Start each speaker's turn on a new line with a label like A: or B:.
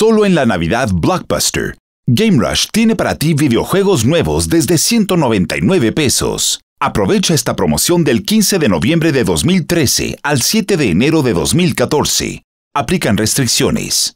A: Solo en la Navidad Blockbuster, Game Rush tiene para ti videojuegos nuevos desde 199 pesos. Aprovecha esta promoción del 15 de noviembre de 2013 al 7 de enero de 2014. Aplican restricciones.